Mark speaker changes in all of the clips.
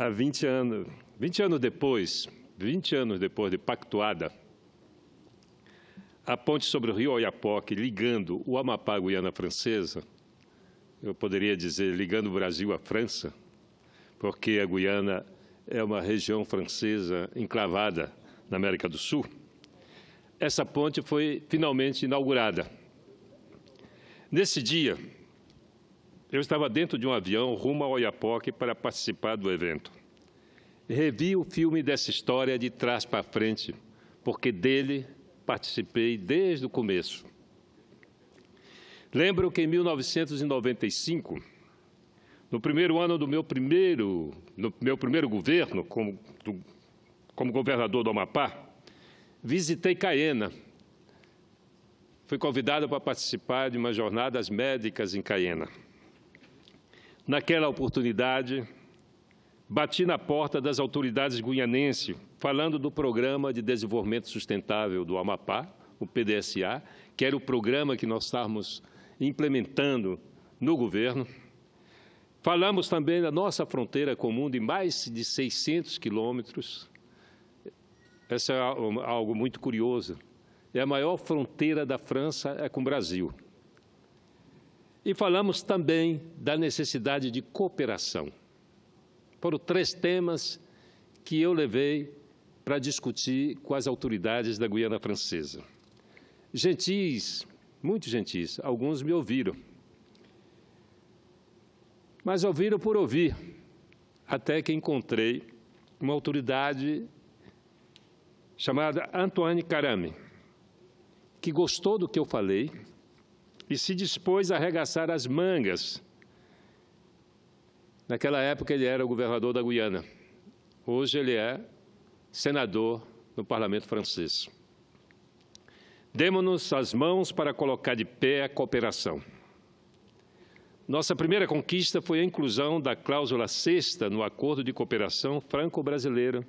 Speaker 1: há 20 anos, 20 anos depois, 20 anos depois de pactuada, a ponte sobre o rio Oiapoque, ligando o Amapá à Guiana Francesa, eu poderia dizer ligando o Brasil à França, porque a Guiana é uma região francesa enclavada na América do Sul, essa ponte foi finalmente inaugurada. Nesse dia, eu estava dentro de um avião rumo a Oiapoque para participar do evento. Revi o filme dessa história de trás para frente, porque dele participei desde o começo. Lembro que em 1995, no primeiro ano do meu primeiro, no meu primeiro governo como, do, como governador do Amapá, visitei Caena. Fui convidado para participar de uma jornadas médicas em Caena. Naquela oportunidade, bati na porta das autoridades guianenses, falando do Programa de Desenvolvimento Sustentável do Amapá, o PDSA, que era o programa que nós estávamos implementando no governo. Falamos também da nossa fronteira comum de mais de 600 quilômetros. Essa é algo muito curioso. É a maior fronteira da França é com o Brasil. E falamos também da necessidade de cooperação. Foram três temas que eu levei para discutir com as autoridades da Guiana Francesa. Gentis, muito gentis, alguns me ouviram. Mas ouviram por ouvir, até que encontrei uma autoridade chamada Antoine Carame, que gostou do que eu falei e se dispôs a arregaçar as mangas. Naquela época ele era o governador da Guiana. Hoje ele é senador no parlamento francês. Demos-nos as mãos para colocar de pé a cooperação. Nossa primeira conquista foi a inclusão da cláusula sexta no Acordo de Cooperação Franco-Brasileiro,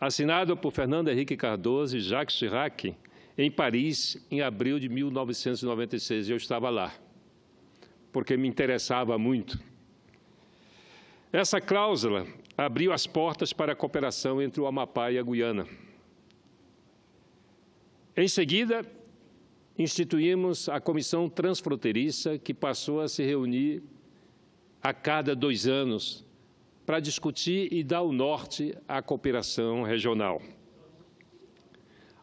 Speaker 1: assinado por Fernando Henrique Cardoso e Jacques Chirac, em Paris em abril de 1996. Eu estava lá, porque me interessava muito. Essa cláusula abriu as portas para a cooperação entre o Amapá e a Guiana. Em seguida, instituímos a Comissão Transfronteiriça, que passou a se reunir a cada dois anos para discutir e dar o norte à cooperação regional.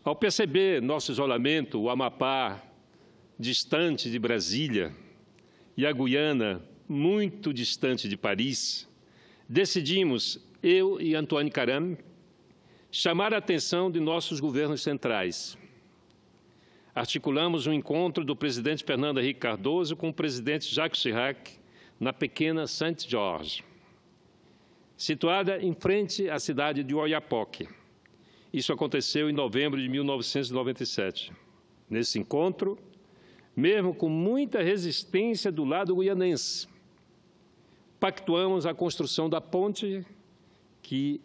Speaker 1: Ao perceber nosso isolamento, o Amapá, distante de Brasília, e a Guiana, muito distante de Paris, decidimos, eu e Antônio Caram, chamar a atenção de nossos governos centrais. Articulamos um encontro do presidente Fernando Henrique Cardoso com o presidente Jacques Chirac na pequena Saint George, situada em frente à cidade de Oiapoque. Isso aconteceu em novembro de 1997. Nesse encontro, mesmo com muita resistência do lado guianense, pactuamos a construção da ponte que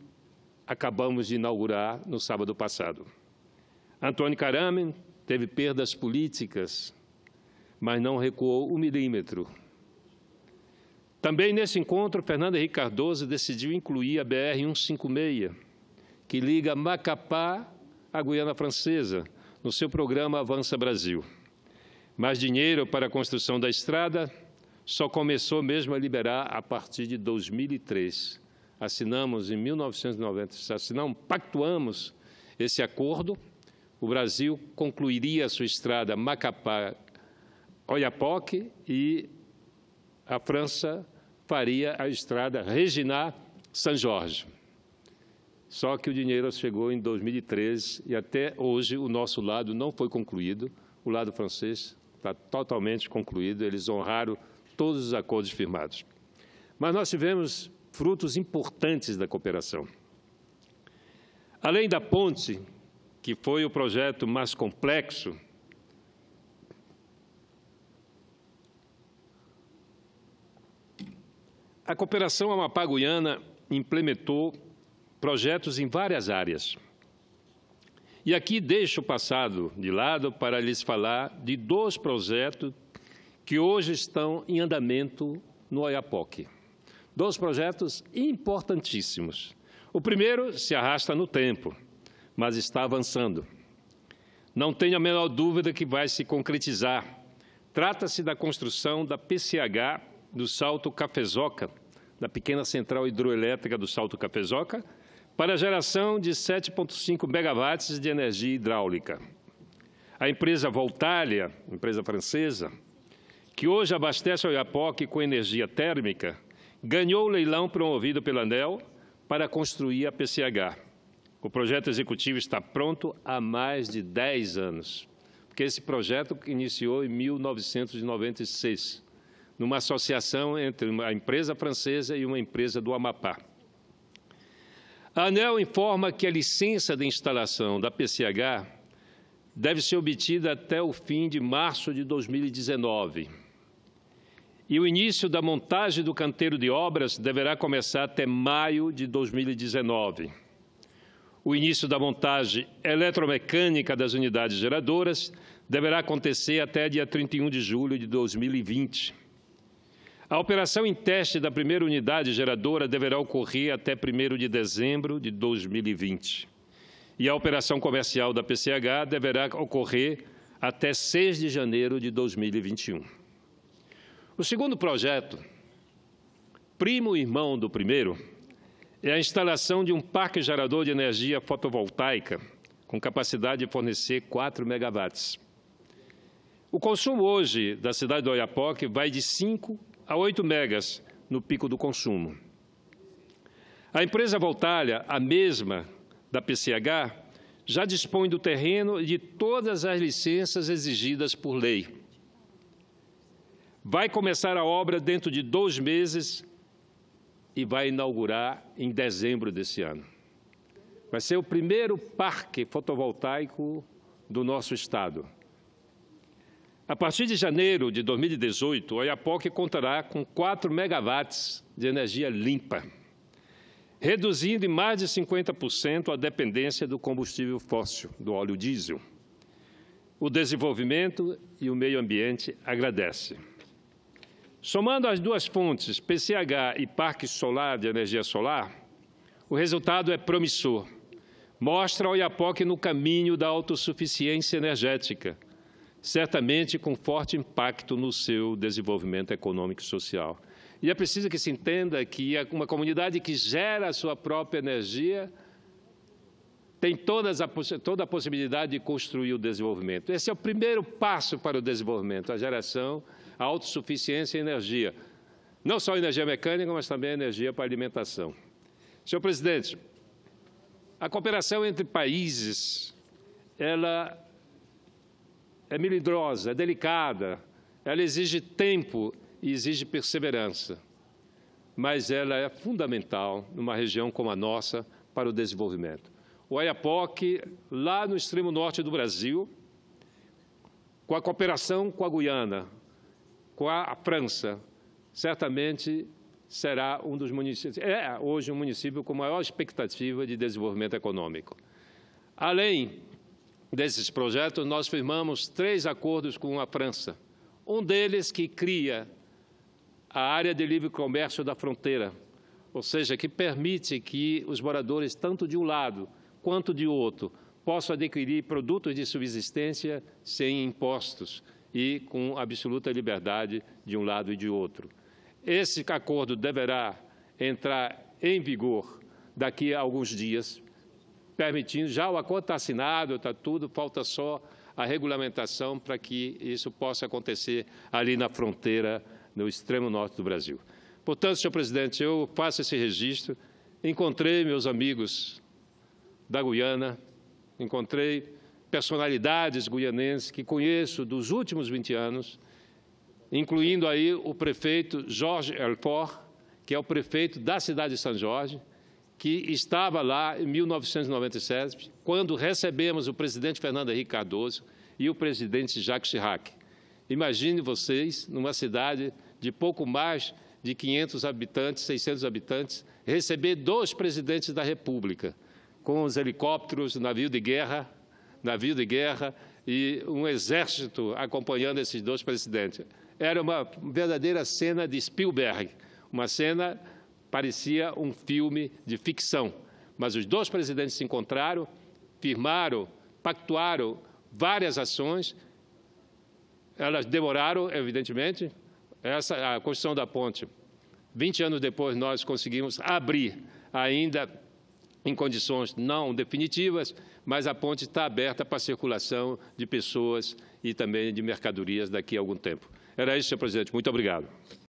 Speaker 1: acabamos de inaugurar no sábado passado. Antônio Carame teve perdas políticas, mas não recuou um milímetro. Também nesse encontro, Fernando Henrique Cardoso decidiu incluir a BR-156 que liga Macapá à Guiana Francesa, no seu programa Avança Brasil. Mais dinheiro para a construção da estrada só começou mesmo a liberar a partir de 2003. Assinamos em 1990, assinamos, pactuamos esse acordo. O Brasil concluiria a sua estrada Macapá-Oiapoque e a França faria a estrada regina San Jorge. Só que o dinheiro chegou em 2013 e até hoje o nosso lado não foi concluído. O lado francês está totalmente concluído, eles honraram todos os acordos firmados. Mas nós tivemos frutos importantes da cooperação. Além da ponte, que foi o projeto mais complexo, a cooperação Amapá-Guiana implementou projetos em várias áreas. E aqui deixo o passado de lado para lhes falar de dois projetos que hoje estão em andamento no Oiapoque. Dois projetos importantíssimos. O primeiro se arrasta no tempo, mas está avançando. Não tenho a menor dúvida que vai se concretizar. Trata-se da construção da PCH do Salto Cafezoca, da pequena central hidroelétrica do Salto Cafezoca, para a geração de 7,5 megawatts de energia hidráulica. A empresa Voltalia, empresa francesa, que hoje abastece o Iapoque com energia térmica, ganhou o leilão promovido pela ANEL para construir a PCH. O projeto executivo está pronto há mais de 10 anos, porque esse projeto iniciou em 1996, numa associação entre uma empresa francesa e uma empresa do Amapá. A ANEL informa que a licença de instalação da PCH deve ser obtida até o fim de março de 2019. E o início da montagem do canteiro de obras deverá começar até maio de 2019. O início da montagem eletromecânica das unidades geradoras deverá acontecer até dia 31 de julho de 2020 a operação em teste da primeira unidade geradora deverá ocorrer até 1 de dezembro de 2020. E a operação comercial da PCH deverá ocorrer até 6 de janeiro de 2021. O segundo projeto, primo irmão do primeiro, é a instalação de um parque gerador de energia fotovoltaica com capacidade de fornecer 4 megawatts. O consumo hoje da cidade do Oiapoque vai de 5 a 8 megas no pico do consumo. A empresa Voltalha, a mesma da PCH, já dispõe do terreno e de todas as licenças exigidas por lei. Vai começar a obra dentro de dois meses e vai inaugurar em dezembro desse ano. Vai ser o primeiro parque fotovoltaico do nosso estado. A partir de janeiro de 2018, o Iapoc contará com 4 megawatts de energia limpa, reduzindo em mais de 50% a dependência do combustível fóssil, do óleo diesel. O desenvolvimento e o meio ambiente agradecem. Somando as duas fontes, PCH e Parque Solar de Energia Solar, o resultado é promissor. Mostra o Iapoc no caminho da autossuficiência energética – certamente com forte impacto no seu desenvolvimento econômico e social. E é preciso que se entenda que uma comunidade que gera a sua própria energia tem todas a, toda a possibilidade de construir o desenvolvimento. Esse é o primeiro passo para o desenvolvimento, a geração, a autossuficiência em energia. Não só energia mecânica, mas também energia para alimentação. Senhor presidente, a cooperação entre países, ela é melindrosa, é delicada, ela exige tempo e exige perseverança, mas ela é fundamental numa região como a nossa para o desenvolvimento. O Oiapoque, lá no extremo norte do Brasil, com a cooperação com a Guiana, com a França, certamente será um dos municípios, é hoje um município com maior expectativa de desenvolvimento econômico. Além desses projetos, nós firmamos três acordos com a França. Um deles que cria a área de livre comércio da fronteira, ou seja, que permite que os moradores, tanto de um lado quanto de outro, possam adquirir produtos de subsistência sem impostos e com absoluta liberdade de um lado e de outro. Esse acordo deverá entrar em vigor daqui a alguns dias, permitindo, já o acordo está assinado está tudo, falta só a regulamentação para que isso possa acontecer ali na fronteira, no extremo norte do Brasil. Portanto, senhor presidente, eu faço esse registro. Encontrei meus amigos da Guiana, encontrei personalidades guianenses que conheço dos últimos 20 anos, incluindo aí o prefeito Jorge Elfor, que é o prefeito da cidade de São Jorge, que estava lá em 1997, quando recebemos o presidente Fernando Henrique Cardoso e o presidente Jacques Chirac. Imagine vocês, numa cidade de pouco mais de 500 habitantes, 600 habitantes, receber dois presidentes da República, com os helicópteros, navio de guerra, navio de guerra e um exército acompanhando esses dois presidentes. Era uma verdadeira cena de Spielberg, uma cena Parecia um filme de ficção. Mas os dois presidentes se encontraram, firmaram, pactuaram várias ações. Elas demoraram, evidentemente, essa, a construção da ponte. 20 anos depois, nós conseguimos abrir, ainda em condições não definitivas, mas a ponte está aberta para circulação de pessoas e também de mercadorias daqui a algum tempo. Era isso, senhor presidente. Muito obrigado.